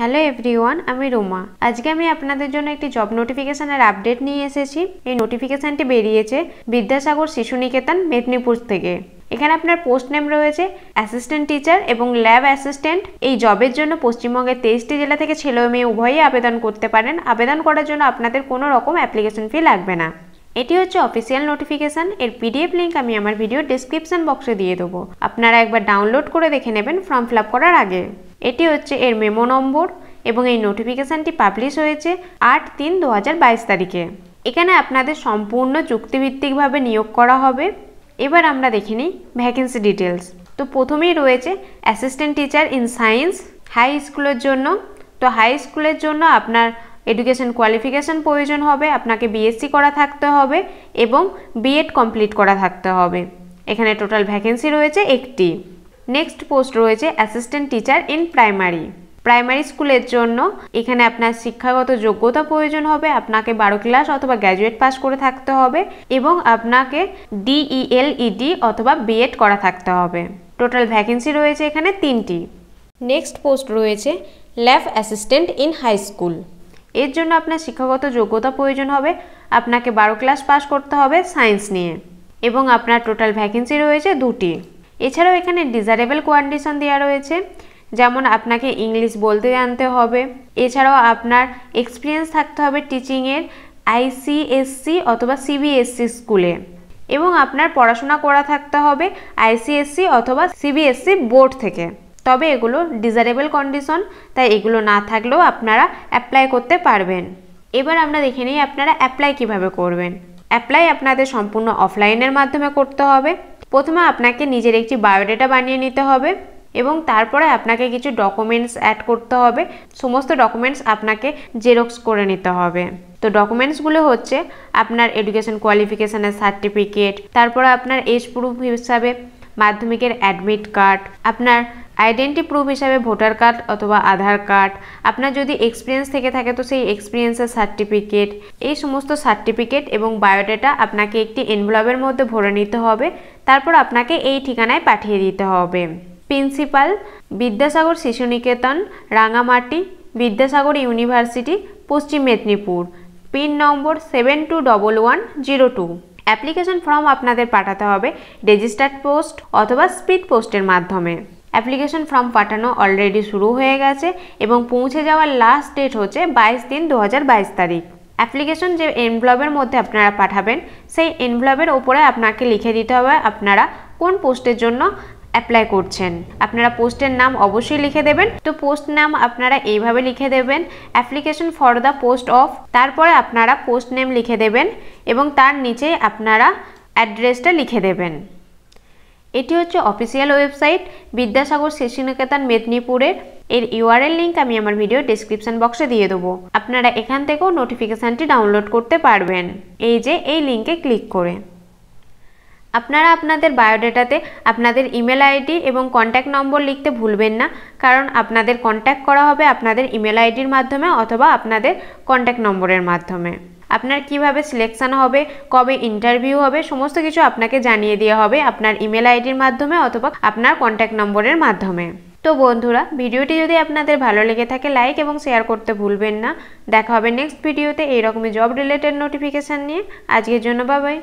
hello everyone আমি রোমা আজকে আমি আপনাদের জন্য একটি জব নোটিফিকেশানের আপডেট নিয়ে এসেছি এই নোটিফিকেশানটি বেরিয়েছে বিদ্যাসাগর শিশু নিকেতন মেদিনীপুর থেকে এখানে আপনার পোস্ট নেম রয়েছে অ্যাসিস্ট্যান্ট টিচার এবং ল্যাব অ্যাসিস্ট্যান্ট এই জবের জন্য পশ্চিমবঙ্গের তেইশটি জেলা থেকে ছেলে মেয়ে উভয়ই আবেদন করতে পারেন আবেদন করার জন্য আপনাদের কোনো রকম অ্যাপ্লিকেশন ফি লাগবে না এটি হচ্ছে অফিসিয়াল নোটিফিকেশান এর পিডিএফ লিঙ্ক আমি আমার ভিডিও ডিসক্রিপশান বক্সে দিয়ে দেবো আপনারা একবার ডাউনলোড করে দেখে নেবেন ফর্ম ফিল করার আগে এটি হচ্ছে এর মেমো নম্বর এবং এই নোটিফিকেশানটি পাবলিশ হয়েছে আট তিন দু তারিখে এখানে আপনাদের সম্পূর্ণ চুক্তিভিত্তিকভাবে নিয়োগ করা হবে এবার আমরা দেখে নিই ভ্যাকেন্সি ডিটেলস তো প্রথমেই রয়েছে assistant teacher in science high স্কুলের জন্য তো হাই স্কুলের জন্য আপনার এডুকেশন কোয়ালিফিকেশান প্রয়োজন হবে আপনাকে বিএসসি করা থাকতে হবে এবং বিএড কমপ্লিট করা থাকতে হবে এখানে টোটাল ভ্যাকেন্সি রয়েছে একটি নেক্সট পোস্ট রয়েছে assistant teacher in primary primary স্কুলের জন্য এখানে আপনার শিক্ষাগত যোগ্যতা প্রয়োজন হবে আপনাকে বারো ক্লাস অথবা গ্র্যাজুয়েট পাস করে থাকতে হবে এবং আপনাকে ডিইএলইডি e e অথবা বিএড করা থাকতে হবে টোটাল ভ্যাকেন্সি রয়েছে এখানে তিনটি নেক্সট পোস্ট রয়েছে lab assistant in high school এর জন্য আপনার শিক্ষাগত যোগ্যতা প্রয়োজন হবে আপনাকে বারো ক্লাস পাস করতে হবে সায়েন্স নিয়ে এবং আপনার টোটাল ভ্যাকেন্সি রয়েছে দুটি এছাড়াও এখানে ডিজারেবল কন্ডিশন দেওয়া রয়েছে যেমন আপনাকে ইংলিশ বলতে জানতে হবে এছাড়াও আপনার এক্সপিরিয়েন্স থাকতে হবে টিচিংয়ের আইসিএসসি অথবা সিবিএসসি স্কুলে এবং আপনার পড়াশোনা করা থাকতে হবে আইসিএসসি অথবা সিবিএসসি বোর্ড থেকে তবে এগুলো ডিজারেবল কন্ডিশন তাই এগুলো না থাকলেও আপনারা অ্যাপ্লাই করতে পারবেন এবার আমরা দেখে নিই আপনারা অ্যাপ্লাই কিভাবে করবেন অ্যাপ্লাই আপনাদের সম্পূর্ণ অফলাইনের মাধ্যমে করতে হবে প্রথমে আপনাকে নিজের একটি বায়োডেটা বানিয়ে নিতে হবে এবং তারপরে আপনাকে কিছু ডকুমেন্টস অ্যাড করতে হবে সমস্ত ডকুমেন্টস আপনাকে জেরক্স করে নিতে হবে তো ডকুমেন্টসগুলো হচ্ছে আপনার এডুকেশন কোয়ালিফিকেশানের সার্টিফিকেট তারপরে আপনার এজ প্রুফ হিসাবে মাধ্যমিকের অ্যাডমিট কার্ড আপনার আইডেন্টি প্রুফ হিসাবে ভোটার কার্ড অথবা আধার কার্ড আপনার যদি এক্সপিরিয়েন্স থেকে থাকে তো সেই এক্সপিরিয়েন্সের সার্টিফিকেট এই সমস্ত সার্টিফিকেট এবং বায়োডেটা আপনাকে একটি এনভেলপের মধ্যে ভরে নিতে হবে তারপর আপনাকে এই ঠিকানায় পাঠিয়ে দিতে হবে প্রিন্সিপাল বিদ্যাসাগর শিশু নিকেতন রাঙামাটি বিদ্যাসাগর ইউনিভার্সিটি পশ্চিম Medinipur pin number seven two double one zero two application form আপনাদের পাঠাতে হবে রেজিস্টার্ড পোস্ট অথবা স্পিড পোস্টের মাধ্যমে অ্যাপ্লিকেশন ফর্ম পাঠানো অলরেডি শুরু হয়ে গেছে এবং পৌঁছে যাওয়ার লাস্ট ডেট হচ্ছে বাইশ তিন দু তারিখ অ্যাপ্লিকেশন যে এনভ্লবের মধ্যে আপনারা পাঠাবেন সেই এনভ্লবের ওপরে আপনাকে লিখে দিতে হবে আপনারা কোন পোস্টের জন্য অ্যাপ্লাই করছেন আপনারা পোস্টের নাম অবশ্যই লিখে দেবেন তো পোস্ট নাম আপনারা এইভাবে লিখে দেবেন application for the post of তারপরে আপনারা পোস্ট নেম লিখে দেবেন এবং তার নিচে আপনারা অ্যাড্রেসটা লিখে দেবেন এটি হচ্ছে অফিসিয়াল ওয়েবসাইট বিদ্যাসাগর শীর্ষী নিকেতন মেদিনীপুরের এর ইউআরএল লিঙ্ক আমি আমার ভিডিও ডিসক্রিপশন বক্সে দিয়ে দেবো আপনারা এখান থেকেও নোটিফিকেশানটি ডাউনলোড করতে পারবেন এই যে এই লিঙ্কে ক্লিক করে আপনারা আপনাদের বায়োডেটাতে আপনাদের ইমেল আইডি এবং কন্ট্যাক্ট নম্বর লিখতে ভুলবেন না কারণ আপনাদের কন্ট্যাক্ট করা হবে আপনাদের ইমেল আইডির মাধ্যমে অথবা আপনাদের কন্ট্যাক্ট নম্বরের মাধ্যমে আপনার কিভাবে সিলেকশান হবে কবে ইন্টারভিউ হবে সমস্ত কিছু আপনাকে জানিয়ে দেওয়া হবে আপনার ইমেল আইডির মাধ্যমে অথবা আপনার কন্ট্যাক্ট নম্বরের মাধ্যমে তো বন্ধুরা ভিডিওটি যদি আপনাদের ভালো লেগে থাকে লাইক এবং শেয়ার করতে ভুলবেন না দেখা হবে নেক্সট ভিডিওতে এইরকমই জব রিলেটেড নোটিফিকেশান নিয়ে আজকের জন্য বাবাই